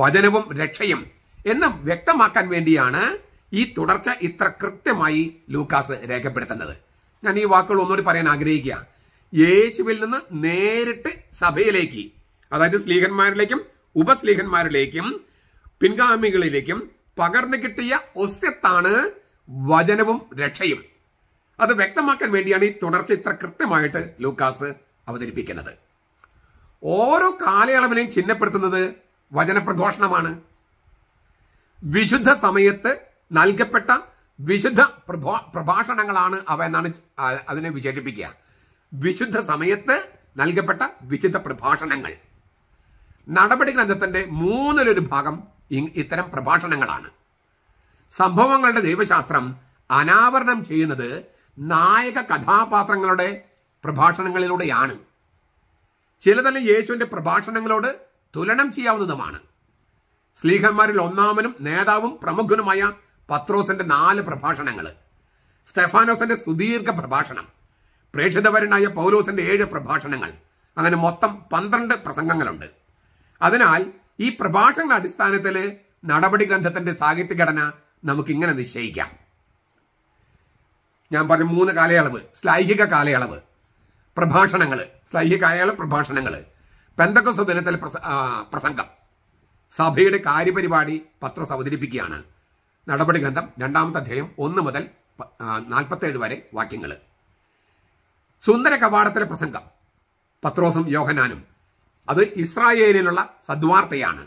വചനവും രക്ഷയും എന്ന് വ്യക്തമാക്കാൻ വേണ്ടിയാണ് ഈ തുടർച്ച ഇത്ര കൃത്യമായി ലൂക്കാസ് രേഖപ്പെടുത്തുന്നത് ഞാൻ ഈ വാക്കുകൾ ഒന്നുകൂടി പറയാൻ ആഗ്രഹിക്കുക യേശുവിൽ നിന്ന് നേരിട്ട് സഭയിലേക്ക് അതായത് സ്ലീഹന്മാരിലേക്കും ഉപസ്ലീഹന്മാരിലേക്കും പിൻഗാമികളിലേക്കും പകർന്നു കിട്ടിയ ഒസ്യത്താണ് വചനവും രക്ഷയും അത് വ്യക്തമാക്കാൻ വേണ്ടിയാണ് ഈ തുടർച്ച ഇത്ര കൃത്യമായിട്ട് ലൂക്കാസ് അവതരിപ്പിക്കുന്നത് ഓരോ കാലയളവിനെയും ചിഹ്നപ്പെടുത്തുന്നത് വചനപ്രഘോഷണമാണ് വിശുദ്ധ സമയത്ത് നൽകപ്പെട്ട വിശുദ്ധ പ്രഭോ പ്രഭാഷണങ്ങളാണ് അവ എന്നാണ് അതിനെ വിശേഷിപ്പിക്കുക വിശുദ്ധ സമയത്ത് നൽകപ്പെട്ട വിശുദ്ധ പ്രഭാഷണങ്ങൾ നടപടി ഗ്രന്ഥത്തിന്റെ മൂന്നിലൊരു ഭാഗം ഇത്തരം പ്രഭാഷണങ്ങളാണ് സംഭവങ്ങളുടെ ദൈവശാസ്ത്രം അനാവരണം ചെയ്യുന്നത് നായക കഥാപാത്രങ്ങളുടെ പ്രഭാഷണങ്ങളിലൂടെയാണ് ചിലതെല്ലാം യേശുവിന്റെ പ്രഭാഷണങ്ങളോട് തുലനം ചെയ്യാവുന്നതുമാണ് സ്ലീഹന്മാരിൽ ഒന്നാമനും നേതാവും പ്രമുഖനുമായ പത്രോസിന്റെ നാല് പ്രഭാഷണങ്ങൾ സ്റ്റെഫാനോസിന്റെ സുദീർഘ പ്രഭാഷണം പ്രേക്ഷിതവരനായ പൗലോസിന്റെ ഏഴ് പ്രഭാഷണങ്ങൾ അങ്ങനെ മൊത്തം പന്ത്രണ്ട് പ്രസംഗങ്ങളുണ്ട് അതിനാൽ ഈ പ്രഭാഷണങ്ങളുടെ അടിസ്ഥാനത്തിൽ നടപടി ഗ്രന്ഥത്തിന്റെ സാഹിത്യഘടന നമുക്ക് ഇങ്ങനെ നിശ്ചയിക്കാം ഞാൻ പറഞ്ഞ മൂന്ന് കാലയളവ് സ്ലൈഹിക കാലയളവ് പ്രഭാഷണങ്ങൾ സ്ലൈഹിക കാലയളവ് പ്രഭാഷണങ്ങൾ പെന്തക്കസ് ദിനത്തിൽ പ്രസംഗം സഭയുടെ കാര്യപരിപാടി പത്രം അവതരിപ്പിക്കുകയാണ് നടപടി ഗ്രന്ഥം രണ്ടാമത്തെ അധ്യായം ഒന്ന് മുതൽ നാൽപ്പത്തേഴ് വരെ വാക്യങ്ങൾ സുന്ദര കവാടത്തിലെ പ്രസംഗം പത്രോസും യോഹനാനും അത് ഇസ്രായേലിലുള്ള സദ്വാർത്തയാണ്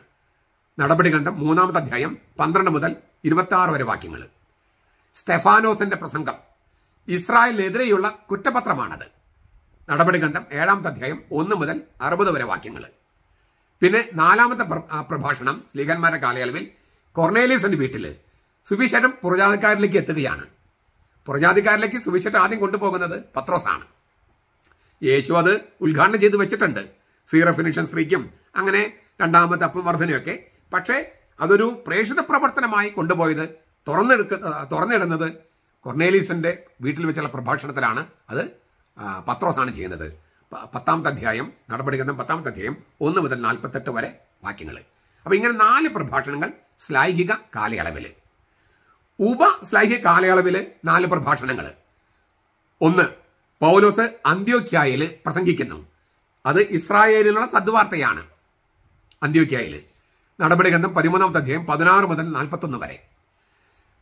നടപടികളുടെ മൂന്നാമത്തെ അധ്യായം പന്ത്രണ്ട് മുതൽ ഇരുപത്തി വരെ വാക്യങ്ങൾ സ്റ്റെഫാനോസിന്റെ പ്രസംഗം ഇസ്രായേലിനെതിരെയുള്ള കുറ്റപത്രമാണത് നടപടികണ്ഠം ഏഴാമത്തെ അധ്യായം ഒന്ന് മുതൽ അറുപത് വരെ വാക്യങ്ങൾ പിന്നെ നാലാമത്തെ പ്രഭാഷണം സ്ലീഹന്മാരുടെ കാലയളവിൽ കൊർണേലിയസിന്റെ വീട്ടിൽ സുവിശേഷം പുറജാതിക്കാരിലേക്ക് എത്തുകയാണ് പുറജാതിക്കാരിലേക്ക് സുവിശേഷം ആദ്യം കൊണ്ടുപോകുന്നത് പത്രോസാണ് യേശു അത് ഉദ്ഘാടനം ചെയ്ത് വെച്ചിട്ടുണ്ട് സീറോ ഫിനിഷൻ സ്ത്രീക്കും അങ്ങനെ രണ്ടാമത്തെ അപ്പം വർധനയൊക്കെ പക്ഷേ അതൊരു പ്രേക്ഷിത പ്രവർത്തനമായി കൊണ്ടുപോയത് തുറന്നെടുക്ക തുറന്നിടുന്നത് കൊർണേലീസിൻ്റെ വീട്ടിൽ വെച്ചുള്ള പ്രഭാഷണത്തിലാണ് അത് പത്രോസാണ് ചെയ്യുന്നത് പത്താമത്തെ അധ്യായം നടപടിക്രമം പത്താമത്തെ അധ്യായം ഒന്ന് മുതൽ നാൽപ്പത്തെട്ട് വരെ വാക്യങ്ങൾ അപ്പോൾ ഇങ്ങനെ നാല് പ്രഭാഷണങ്ങൾ ശ്ലൈഹിക കാലയളവിൽ ഉപ ശ്ലൈഹിക കാലയളവിൽ നാല് പ്രഭാഷണങ്ങൾ ഒന്ന് പൗലോസ് അന്ത്യോഖ്യായിൽ പ്രസംഗിക്കുന്നു അത് ഇസ്രായേലിലുള്ള സദ്വാർത്തയാണ് അന്ത്യോക്യയിൽ നടപടിഗ്രന്ഥം പതിമൂന്നാമത്തെ അധ്യായം പതിനാറ് മുതൽ ഒന്ന് വരെ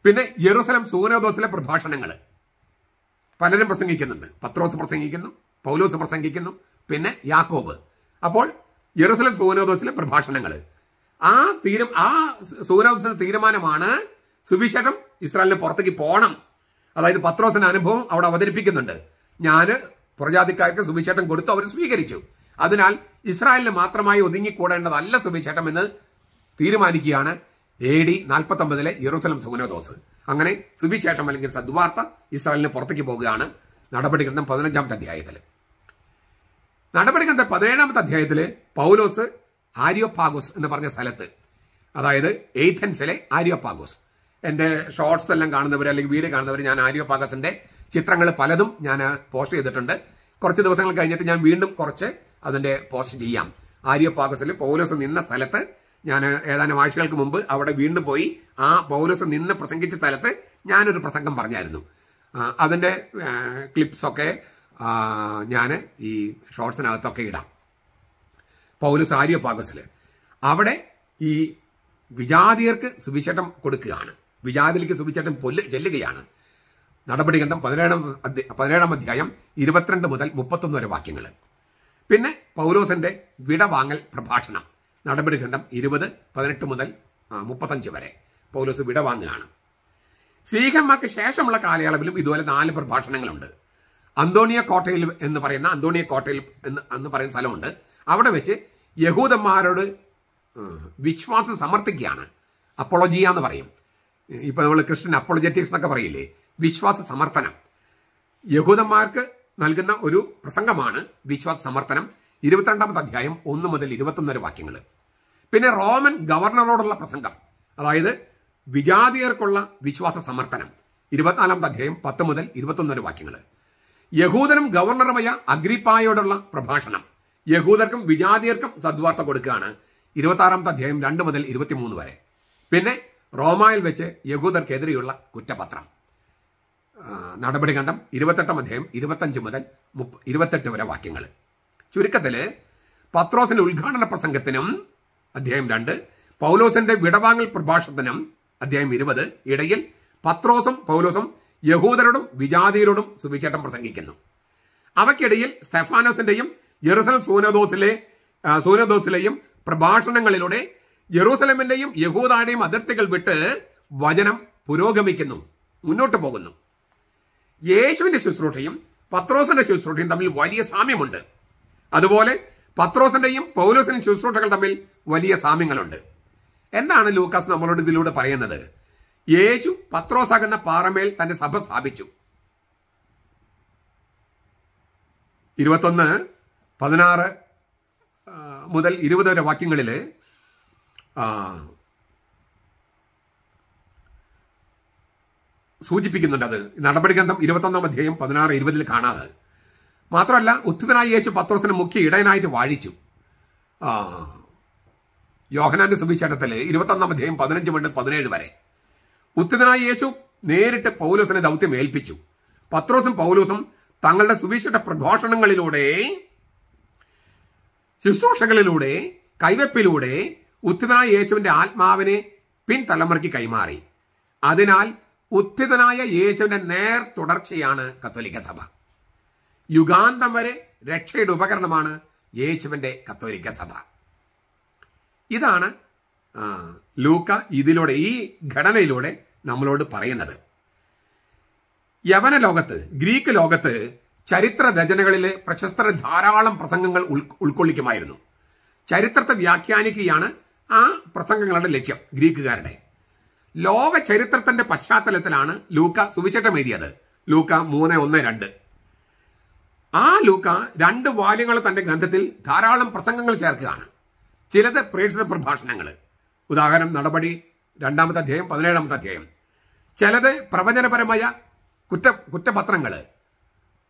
പിന്നെ ജെറൂസലം സൂനോദോസിലെ പ്രഭാഷണങ്ങൾ പലരും പ്രസംഗിക്കുന്നുണ്ട് പത്രോസ് പ്രസംഗിക്കുന്നു പൗലോസ് പ്രസംഗിക്കുന്നു പിന്നെ യാക്കോബ് അപ്പോൾ ജെറൂസലം സൂനോദോസിലെ പ്രഭാഷണങ്ങൾ ആ തീരു ആ സൂനോദോസിന്റെ തീരുമാനമാണ് സുവിശേഷം ഇസ്രായേലിന് പുറത്തേക്ക് പോകണം അതായത് പത്രോസിന്റെ അനുഭവം അവിടെ അവതരിപ്പിക്കുന്നുണ്ട് ഞാൻ പുറജാതിക്കാർക്ക് സുവിശേഷം കൊടുത്തു അവർ സ്വീകരിച്ചു അതിനാൽ ഇസ്രായേലിന് മാത്രമായി ഒതുങ്ങിക്കൂടേണ്ടതല്ല സുവിശേഷം എന്ന് തീരുമാനിക്കുകയാണ് എ ഡി നാൽപ്പത്തൊമ്പതിലെ യെറൂസലം സുഗനോദോസ് അങ്ങനെ സുവിശേഷം അല്ലെങ്കിൽ സദ്വാർത്ത ഇസ്രായേലിന് പുറത്തേക്ക് പോവുകയാണ് നടപടിഗ്രന്ഥം പതിനഞ്ചാമത്തെ അധ്യായത്തിൽ നടപടിഗ്രന്ഥം പതിനേഴാമത്തെ അധ്യായത്തിൽ പൗലോസ് ആര്യോപാഗോസ് എന്ന് പറഞ്ഞ സ്ഥലത്ത് അതായത് എയ്ഥൻസിലെ ആര്യോപാഗോസ് എൻ്റെ ഷോർട്സ് എല്ലാം കാണുന്നവർ അല്ലെങ്കിൽ വീഡിയോ കാണുന്നവർ ഞാൻ ആര്യോപാഗസിൻ്റെ ചിത്രങ്ങൾ പലതും ഞാൻ പോസ്റ്റ് ചെയ്തിട്ടുണ്ട് കുറച്ച് ദിവസങ്ങൾ കഴിഞ്ഞിട്ട് ഞാൻ വീണ്ടും കുറച്ച് അതിൻ്റെ പോസ്റ്റ് ചെയ്യാം ആര്യപാകസിൽ പൗലോസ് നിന്ന സ്ഥലത്ത് ഞാൻ ഏതാനും ആഴ്ചകൾക്ക് മുമ്പ് അവിടെ വീണ്ടും പോയി ആ പൗലോസ് നിന്ന് പ്രസംഗിച്ച സ്ഥലത്ത് ഞാനൊരു പ്രസംഗം പറഞ്ഞായിരുന്നു അതിൻ്റെ ക്ലിപ്സൊക്കെ ഞാൻ ഈ ഷോർട്സിനകത്തൊക്കെ ഇടാം പൗലോസ് ആര്യപാകസിൽ അവിടെ ഈ വിജാതിയർക്ക് സുവിശേഷം കൊടുക്കുകയാണ് വിജാതിലേക്ക് സുവിശേഷം പൊല്ല് ചെല്ലുകയാണ് നടപടികണ്ടം പതിനേഴാം പതിനേഴാം അധ്യായം ഇരുപത്തിരണ്ട് മുതൽ മുപ്പത്തൊന്ന് വരെ വാക്യങ്ങൾ പിന്നെ പൗലോസിൻ്റെ വിടവാങ്ങൽ പ്രഭാഷണം നടപടികണ്ടം ഇരുപത് പതിനെട്ട് മുതൽ മുപ്പത്തഞ്ച് വരെ പൗലോസ് വിടവാങ്ങുകയാണ് സ്ത്രീകന്മാർക്ക് ശേഷമുള്ള കാലയളവിലും ഇതുപോലെ നാല് പ്രഭാഷണങ്ങളുണ്ട് അന്തോണിയ കോട്ടയിൽ എന്ന് പറയുന്ന അന്തോണിയ കോട്ടയിൽ എന്ന് എന്ന് പറയുന്ന സ്ഥലമുണ്ട് അവിടെ വെച്ച് യഹൂദന്മാരോട് വിശ്വാസം സമർത്ഥിക്കുകയാണ് അപ്പോളജിയ എന്ന് പറയും ഇപ്പോൾ നമ്മൾ ക്രിസ്ത്യൻ അപ്പോളജറ്റിക്സ് എന്നൊക്കെ പറയില്ലേ വിശ്വാസ സമർത്ഥനം യഹൂദന്മാർക്ക് നൽകുന്ന ഒരു പ്രസംഗമാണ് വിശ്വാസ സമർത്ഥനം ഇരുപത്തിരണ്ടാമത്തെ അധ്യായം ഒന്ന് മുതൽ ഇരുപത്തൊന്നര വാക്യങ്ങൾ പിന്നെ റോമൻ ഗവർണറോടുള്ള പ്രസംഗം അതായത് വിജാതിയർക്കുള്ള വിശ്വാസ സമർത്ഥനം ഇരുപത്തിനാലാമത്തെ അധ്യായം പത്ത് മുതൽ ഇരുപത്തൊന്നര വാക്യങ്ങൾ യഹൂദനും ഗവർണറുമായ അഗ്രിപ്പായോടുള്ള പ്രഭാഷണം യഹൂദർക്കും വിജാതിയർക്കും സദ്വാർത്ത കൊടുക്കുകയാണ് ഇരുപത്താറാമത്തെ അധ്യായം രണ്ട് മുതൽ ഇരുപത്തിമൂന്ന് വരെ പിന്നെ റോമായിൽ വെച്ച് യഹൂദർക്കെതിരെയുള്ള കുറ്റപത്രം നടപടികണ്ഠം ഇരുപത്തെട്ടാം അധ്യായം ഇരുപത്തഞ്ച് മുതൽ മുപ്പ ഇരുപത്തെട്ട് വരെ വാക്യങ്ങൾ ചുരുക്കത്തിൽ പത്രോസിൻ്റെ ഉദ്ഘാടന പ്രസംഗത്തിനും അധ്യായം രണ്ട് പൗലോസിൻ്റെ വിടവാങ്ങൽ പ്രഭാഷണത്തിനും അധ്യായം ഇരുപത് ഇടയിൽ പത്രോസും പൗലോസും യഹൂദരോടും വിജാതിയരോടും സുവിശേഷം പ്രസംഗിക്കുന്നു അവയ്ക്കിടയിൽ സ്റ്റെഫാനോസിൻ്റെയും ജെറുസലം സൂനദോസിലെ സൂനദോസിലെയും പ്രഭാഷണങ്ങളിലൂടെ ജെറൂസലമിൻ്റെയും യഹൂദാടെയും അതിർത്തികൾ വിട്ട് വചനം പുരോഗമിക്കുന്നു മുന്നോട്ട് പോകുന്നു യേശുവിന്റെ ശുശ്രൂഷയും പത്രോസിന്റെ ശുശ്രൂഷയും തമ്മിൽ വലിയ സാമ്യമുണ്ട് അതുപോലെ പത്രോസിന്റെയും പൗലോസിന്റെയും ശുശ്രൂഷകൾ തമ്മിൽ വലിയ സാമ്യങ്ങളുണ്ട് എന്താണ് ലൂക്കാസ് നമ്മളോട് ഇതിലൂടെ പറയുന്നത് യേശു പത്രോസാകുന്ന പാറമേൽ തന്റെ സഭ സ്ഥാപിച്ചു ഇരുപത്തൊന്ന് പതിനാറ് മുതൽ ഇരുപത് വരെ വാക്യങ്ങളിൽ സൂചിപ്പിക്കുന്നുണ്ട് അത് നടപടിഗ്രന്ഥം ഇരുപത്തൊന്നാം അധ്യായം പതിനാറ് ഇരുപതിൽ കാണാതെ മാത്രമല്ല ഉത്ഥിതനായ യേശു പത്രോസിന് മുഖ്യ ഇടയനായിട്ട് വാഴിച്ചു യോഹനാന്റെ സുവിശേഷത്തിൽ ഇരുപത്തൊന്നാം അധ്യായം പതിനഞ്ച് മുതൽ പതിനേഴ് വരെ ഉത്ഥിതനായ യേശു നേരിട്ട് പൗലോസിനെ ദൗത്യം ഏൽപ്പിച്ചു പത്രോസും പൗലോസും തങ്ങളുടെ സുവിശേഷ പ്രഘോഷണങ്ങളിലൂടെ ശുശ്രൂഷകളിലൂടെ കൈവെപ്പിലൂടെ ഉത്ഥിതനായ യേശുവിന്റെ ആത്മാവിനെ പിൻതലമുറയ്ക്ക് കൈമാറി അതിനാൽ ഉത്ഥിതനായ യേശുവിൻ്റെ നേർ തുടർച്ചയാണ് കത്തോലിക്ക സഭ യുഗാന്തം വരെ രക്ഷയുടെ ഉപകരണമാണ് യേശുവിൻ്റെ കത്തോലിക്ക സഭ ഇതാണ് ലൂക്ക ഇതിലൂടെ ഈ ഘടനയിലൂടെ നമ്മളോട് പറയുന്നത് യവന ലോകത്ത് ഗ്രീക്ക് ലോകത്ത് ചരിത്ര രചനകളിലെ പ്രശസ്തർ ധാരാളം പ്രസംഗങ്ങൾ ഉൾക്കൊള്ളിക്കുമായിരുന്നു ചരിത്രത്തെ വ്യാഖ്യാനിക്കുകയാണ് ആ പ്രസംഗങ്ങളുടെ ലക്ഷ്യം ഗ്രീക്കുകാരുടെ ലോക ചരിത്രത്തിന്റെ പശ്ചാത്തലത്തിലാണ് ലൂക്ക സുവിശേഷം എഴുതിയത് ലൂക്ക മൂന്ന് ഒന്ന് രണ്ട് ആ ലൂക്ക രണ്ട് വാല്യങ്ങൾ തന്റെ ഗ്രന്ഥത്തിൽ ധാരാളം പ്രസംഗങ്ങൾ ചേർക്കുകയാണ് ചിലത് പ്രേക്ഷിത പ്രഭാഷണങ്ങൾ ഉദാഹരണം നടപടി രണ്ടാമത്തെ അധ്യായം പതിനേഴാമത്തെ അധ്യായം ചിലത് പ്രവചനപരമായ കുറ്റ കുറ്റപത്രങ്ങൾ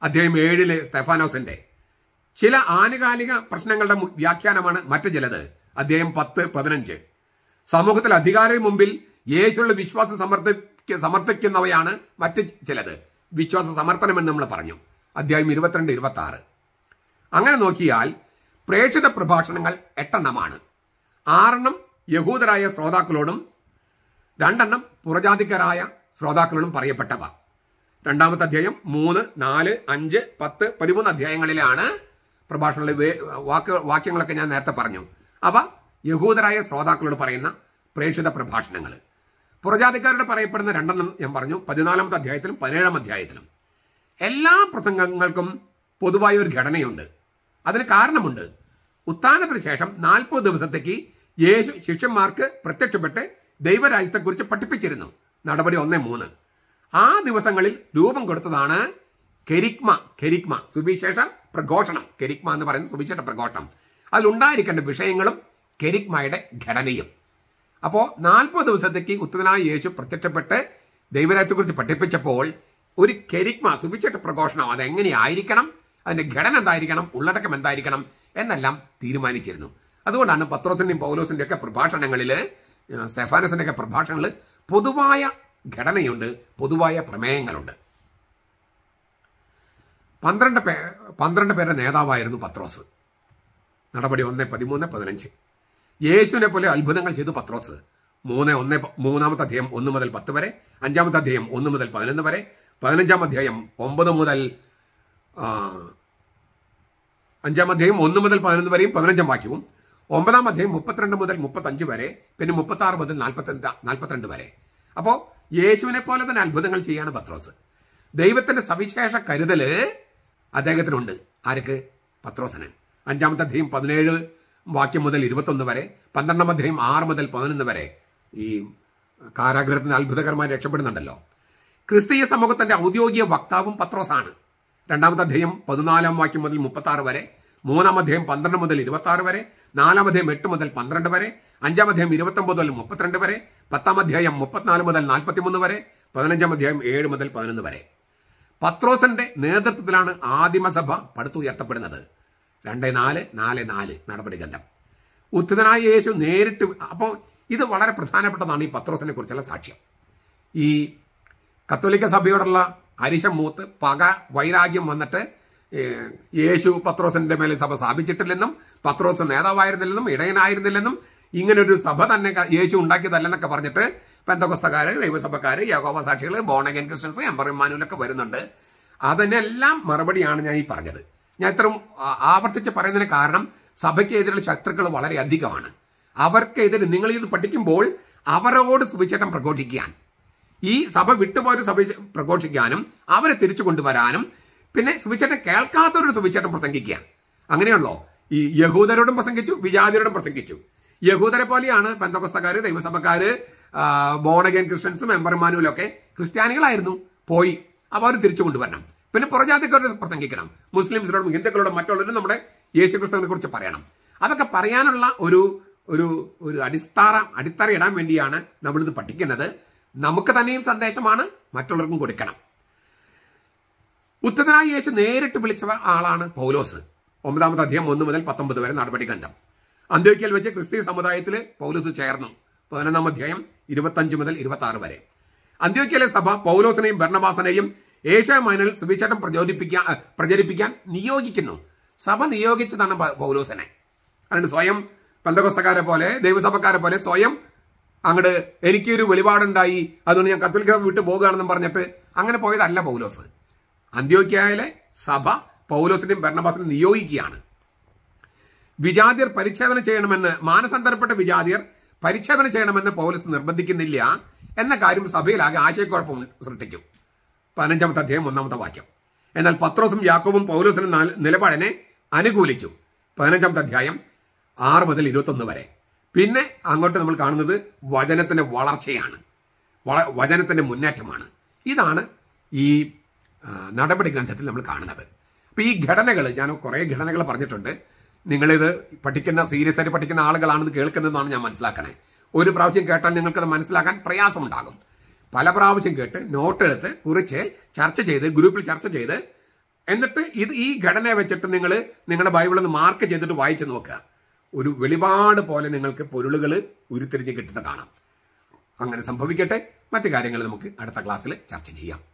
അധ്യായം ഏഴിലെ സ്റ്റെഫാനോസിന്റെ ചില ആനുകാലിക പ്രശ്നങ്ങളുടെ വ്യാഖ്യാനമാണ് മറ്റു ചിലത് അദ്ദേഹം പത്ത് പതിനഞ്ച് സമൂഹത്തിൽ അധികാരം മുമ്പിൽ യേശുള്ള വിശ്വാസം സമർത്ഥ സമർത്ഥിക്കുന്നവയാണ് മറ്റ് ചിലത് വിശ്വാസ എന്ന് നമ്മൾ പറഞ്ഞു അധ്യായം ഇരുപത്തിരണ്ട് ഇരുപത്തി ആറ് അങ്ങനെ നോക്കിയാൽ പ്രേക്ഷിത പ്രഭാഷണങ്ങൾ എട്ടെണ്ണമാണ് ആറെണ്ണം യഹൂദരായ ശ്രോതാക്കളോടും രണ്ടെണ്ണം പുറജാതിക്കാരായ ശ്രോതാക്കളോടും പറയപ്പെട്ടവ രണ്ടാമത്തെ അധ്യായം മൂന്ന് നാല് അഞ്ച് പത്ത് പതിമൂന്ന് അധ്യായങ്ങളിലാണ് പ്രഭാഷണങ്ങളിൽ വാക്ക് വാക്യങ്ങളൊക്കെ ഞാൻ നേരത്തെ പറഞ്ഞു അവ യഹൂദരായ ശ്രോതാക്കളോട് പറയുന്ന പ്രേക്ഷിത പ്രഭാഷണങ്ങൾ പുറജാതിക്കാരുടെ പറയപ്പെടുന്ന രണ്ടെണ്ണം ഞാൻ പറഞ്ഞു പതിനാലാമത്തെ അധ്യായത്തിലും പതിനേഴാം അധ്യായത്തിലും എല്ലാ പ്രസംഗങ്ങൾക്കും പൊതുവായ ഒരു ഘടനയുണ്ട് അതിന് കാരണമുണ്ട് ഉത്ഥാനത്തിന് ശേഷം നാൽപ്പത് ദിവസത്തേക്ക് യേശു ശിഷ്യന്മാർക്ക് പ്രത്യക്ഷപ്പെട്ട് ദൈവരാജ്യത്തെക്കുറിച്ച് പഠിപ്പിച്ചിരുന്നു നടപടി ഒന്ന് മൂന്ന് ആ ദിവസങ്ങളിൽ രൂപം കൊടുത്തതാണ് കെരിക്മ കെരിക്മ സുവിശേഷ പ്രഘോഷണം കെരിക്മ എന്ന് പറയുന്ന സുവിശേഷ പ്രഘോഷണം അതിലുണ്ടായിരിക്കേണ്ട വിഷയങ്ങളും കെരിക്മയുടെ ഘടനയും അപ്പോൾ നാൽപ്പത് ദിവസത്തേക്ക് ഉത്തനായ യേശു പ്രത്യക്ഷപ്പെട്ട് ദൈവരാജ്യത്തെക്കുറിച്ച് പഠിപ്പിച്ചപ്പോൾ ഒരു കെരിക്മ സുഭിച്ചിട്ട് പ്രഘോഷണം അതെങ്ങനെയായിരിക്കണം അതിൻ്റെ ഘടന എന്തായിരിക്കണം ഉള്ളടക്കം എന്തായിരിക്കണം എന്നെല്ലാം തീരുമാനിച്ചിരുന്നു അതുകൊണ്ടാണ് പത്രോസിൻ്റെയും പൗലോസിൻ്റെ ഒക്കെ പ്രഭാഷണങ്ങളിൽ സ്റ്റെഫാനസിൻ്റെ ഒക്കെ പ്രഭാഷണങ്ങളിൽ പൊതുവായ ഘടനയുണ്ട് പൊതുവായ പ്രമേയങ്ങളുണ്ട് പന്ത്രണ്ട് പേ പന്ത്രണ്ട് പേരുടെ നേതാവായിരുന്നു പത്രോസ് നടപടി ഒന്ന് പതിമൂന്ന് പതിനഞ്ച് യേശുവിനെ പോലെ അത്ഭുതങ്ങൾ ചെയ്തു പത്രോസ് മൂന്ന് ഒന്ന് മൂന്നാമത്തെ അധ്യായം ഒന്ന് മുതൽ പത്ത് വരെ അഞ്ചാമത്തെ അധ്യായം ഒന്ന് മുതൽ പതിനൊന്ന് വരെ പതിനഞ്ചാം അധ്യായം ഒമ്പത് മുതൽ അഞ്ചാം അധ്യായം ഒന്ന് മുതൽ പതിനൊന്ന് വരെയും പതിനഞ്ചാം വാക്യവും ഒമ്പതാം അധ്യായം മുപ്പത്തിരണ്ട് മുതൽ മുപ്പത്തഞ്ച് വരെ പിന്നെ മുപ്പത്തി ആറ് മുതൽ നാൽപ്പത്തി നാൽപ്പത്തിരണ്ട് വരെ അപ്പോൾ യേശുവിനെ പോലെ തന്നെ അത്ഭുതങ്ങൾ ചെയ്യാണ് പത്രോസ് ദൈവത്തിന്റെ സവിശേഷ കരുതല് അദ്ദേഹത്തിനുണ്ട് ആർക്ക് പത്രോസിന് അഞ്ചാമത്തെ അധ്യയം പതിനേഴ് വാക്യം മുതൽ ഇരുപത്തൊന്ന് വരെ പന്ത്രണ്ടാം അധ്യായം ആറ് മുതൽ പതിനൊന്ന് വരെ ഈ കാരാഗ്രഹത്തിന് അത്ഭുതകരമായി രക്ഷപ്പെടുന്നുണ്ടല്ലോ ക്രിസ്തീയ സമൂഹത്തിന്റെ ഔദ്യോഗിക വക്താവും പത്രോസാണ് രണ്ടാമത്തെ അധ്യായം പതിനാലാം വാക്യം മുതൽ മുപ്പത്താറ് വരെ മൂന്നാം അധ്യായം പന്ത്രണ്ട് മുതൽ ഇരുപത്താറ് വരെ നാലാം അധ്യായം എട്ട് മുതൽ പന്ത്രണ്ട് വരെ അഞ്ചാം അധ്യായം ഇരുപത്തൊമ്പത് മുതൽ മുപ്പത്തിരണ്ട് വരെ പത്താം അധ്യായം മുപ്പത്തിനാല് മുതൽ നാൽപ്പത്തിമൂന്ന് വരെ പതിനഞ്ചാം അധ്യായം ഏഴ് മുതൽ പതിനൊന്ന് വരെ പത്രോസന്റെ നേതൃത്വത്തിലാണ് ആദിമസഭ പടുത്തുയർത്തപ്പെടുന്നത് രണ്ട് നാല് നാല് നാല് നടപടികല്ലം ഉത്തിതനായ യേശു നേരിട്ട് അപ്പോൾ ഇത് വളരെ പ്രധാനപ്പെട്ടതാണ് ഈ പത്രോസിനെ കുറിച്ചുള്ള സാക്ഷ്യം ഈ കത്തോലിക്ക സഭയോടുള്ള അരിശം മൂത്ത് പക വൈരാഗ്യം വന്നിട്ട് യേശു പത്രോസിന്റെ മേലെ സഭ സ്ഥാപിച്ചിട്ടില്ലെന്നും പത്രോസ് നേതാവായിരുന്നില്ലെന്നും ഇടയനായിരുന്നില്ലെന്നും ഇങ്ങനൊരു സഭ തന്നെ യേശു ഉണ്ടാക്കിയതല്ലെന്നൊക്കെ പറഞ്ഞിട്ട് പെന്തകൊസ്തക്കാർ ദൈവസഭക്കാർ യഗോവ സാക്ഷികൾ ബോണഗൻ ക്രിസ്ത്യൻസ് എംബറിമാനുലൊക്കെ വരുന്നുണ്ട് അതിനെല്ലാം മറുപടിയാണ് ഞാൻ ഈ പറഞ്ഞത് ഞാൻ ഇത്രയും ആവർത്തിച്ച് പറയുന്നതിന് കാരണം സഭയ്ക്കെതിരെയുള്ള ശത്രുക്കൾ വളരെ അധികമാണ് അവർക്കെതിരെ നിങ്ങൾ ഇത് പഠിക്കുമ്പോൾ അവരോട് സുവിശേഷം പ്രഘോഷിക്കാൻ ഈ സഭ വിട്ടുപോയൊരു സഭ പ്രഘോഷിക്കാനും അവരെ തിരിച്ചു കൊണ്ടുവരാനും പിന്നെ സുവിശേഷം കേൾക്കാത്തവരോട് സുവിശേഷം പ്രസംഗിക്കുക അങ്ങനെയുള്ളോ ഈ യഹൂദരോടും പ്രസംഗിച്ചു വിജാതിയരോടും പ്രസംഗിച്ചു യഹൂദരെ പോലെയാണ് ബന്ധപുസ്തകാർ ദൈവസഭക്കാർ ബോണഗൻ ക്രിസ്ത്യൻസും മെമ്പർമാനുവിലൊക്കെ ക്രിസ്ത്യാനികളായിരുന്നു പോയി അപ്പോൾ അവർ തിരിച്ചു കൊണ്ടുവരണം പിന്നെ പുറജാതിക്കാരോട് പ്രസംഗിക്കണം മുസ്ലിംസിനോടും ഹിന്ദുക്കളോടും മറ്റുള്ളവരും നമ്മുടെ യേശുക്രിസ്തുവിനെ കുറിച്ച് പറയണം അതൊക്കെ പറയാനുള്ള ഒരു ഒരു ഒരു അടിസ്ഥാന അടിത്തറ ഇടാൻ വേണ്ടിയാണ് നമ്മളിത് പഠിക്കുന്നത് നമുക്ക് തന്നെയും സന്ദേശമാണ് മറ്റുള്ളവർക്കും കൊടുക്കണം ഉത്തരനായി യേശു നേരിട്ട് വിളിച്ച ആളാണ് പൗലോസ് ഒമ്പതാമത്തെ അധികം ഒന്ന് മുതൽ പത്തൊമ്പത് വരെ നടപടി ഗ്രന്ഥം അന്ത്യോക്കിയിൽ വെച്ച് ക്രിസ്ത്യൻ സമുദായത്തിൽ പൗലോസ് ചേർന്നു പതിനൊന്നാം അധ്യായം ഇരുപത്തഞ്ച് മുതൽ ഇരുപത്തി വരെ അന്ത്യോക്കിയയിലെ സഭ പൗലോസിനെയും ഭരണവാസനെയും ഏഷ്യ മൈനറിൽ സുവിശേഷം പ്രചോദിപ്പിക്കാൻ പ്രചരിപ്പിക്കാൻ നിയോഗിക്കുന്നു സഭ നിയോഗിച്ചതാണ് പൗലോസനെ അതുകൊണ്ട് സ്വയം പന്തകസ്തക്കാരെ പോലെ ദൈവസഭക്കാരെ പോലെ സ്വയം അങ്ങോട്ട് എനിക്കൊരു വെളിപാടുണ്ടായി അതുകൊണ്ട് ഞാൻ കത്തോലിക്ക വിട്ടു പോകുകയാണെന്ന് പറഞ്ഞിട്ട് അങ്ങനെ പോയതല്ല പൗലോസ് അന്ത്യോക്യയിലെ സഭ പൗലോസിനെയും ഭരണബാസിനെയും നിയോഗിക്കുകയാണ് വിജാതിയർ പരിച്ഛേദന ചെയ്യണമെന്ന് മാനസാന്തരപ്പെട്ട വിജാതിയർ പരിച്ഛേദന ചെയ്യണമെന്ന് പൗലോസ് നിർബന്ധിക്കുന്നില്ല എന്ന കാര്യം സഭയിലാകെ ആശയക്കുഴപ്പം സൃഷ്ടിച്ചു പതിനഞ്ചാമത്തെ അധ്യായം ഒന്നാമത്തെ വാക്യം എന്നാൽ പത്രോസും യാക്കോബും പൗലോസിനും നിലപാടിനെ അനുകൂലിച്ചു പതിനഞ്ചാമത്തെ അധ്യായം ആറ് മുതൽ ഇരുപത്തൊന്ന് വരെ പിന്നെ അങ്ങോട്ട് നമ്മൾ കാണുന്നത് വചനത്തിൻ്റെ വളർച്ചയാണ് വചനത്തിന്റെ വചനത്തിൻ്റെ മുന്നേറ്റമാണ് ഇതാണ് ഈ നടപടി ഗ്രന്ഥത്തിൽ നമ്മൾ കാണുന്നത് അപ്പോൾ ഈ ഘടനകൾ ഞാൻ കുറേ ഘടനകൾ പറഞ്ഞിട്ടുണ്ട് നിങ്ങളിത് പഠിക്കുന്ന സീരിയസ് ആയിട്ട് പഠിക്കുന്ന ആളുകളാണെന്ന് കേൾക്കുന്നതെന്നാണ് ഞാൻ മനസ്സിലാക്കണേ ഒരു പ്രാവശ്യം കേട്ടാൽ നിങ്ങൾക്കത് മനസ്സിലാക്കാൻ പ്രയാസമുണ്ടാകും പല പ്രാവശ്യം കേട്ട് നോട്ടെടുത്ത് കുറിച്ച് ചർച്ച ചെയ്ത് ഗ്രൂപ്പിൽ ചർച്ച ചെയ്ത് എന്നിട്ട് ഇത് ഈ ഘടനയെ വെച്ചിട്ട് നിങ്ങൾ നിങ്ങളുടെ ബൈബിളിൽ നിന്ന് മാർക്ക് ചെയ്തിട്ട് വായിച്ച് നോക്കുക ഒരു വെളിപാട് പോലെ നിങ്ങൾക്ക് പൊരുളുകൾ ഉരുത്തിരിഞ്ഞ് കിട്ടുന്ന കാണാം അങ്ങനെ സംഭവിക്കട്ടെ മറ്റു കാര്യങ്ങൾ നമുക്ക് അടുത്ത ക്ലാസ്സിൽ ചർച്ച ചെയ്യാം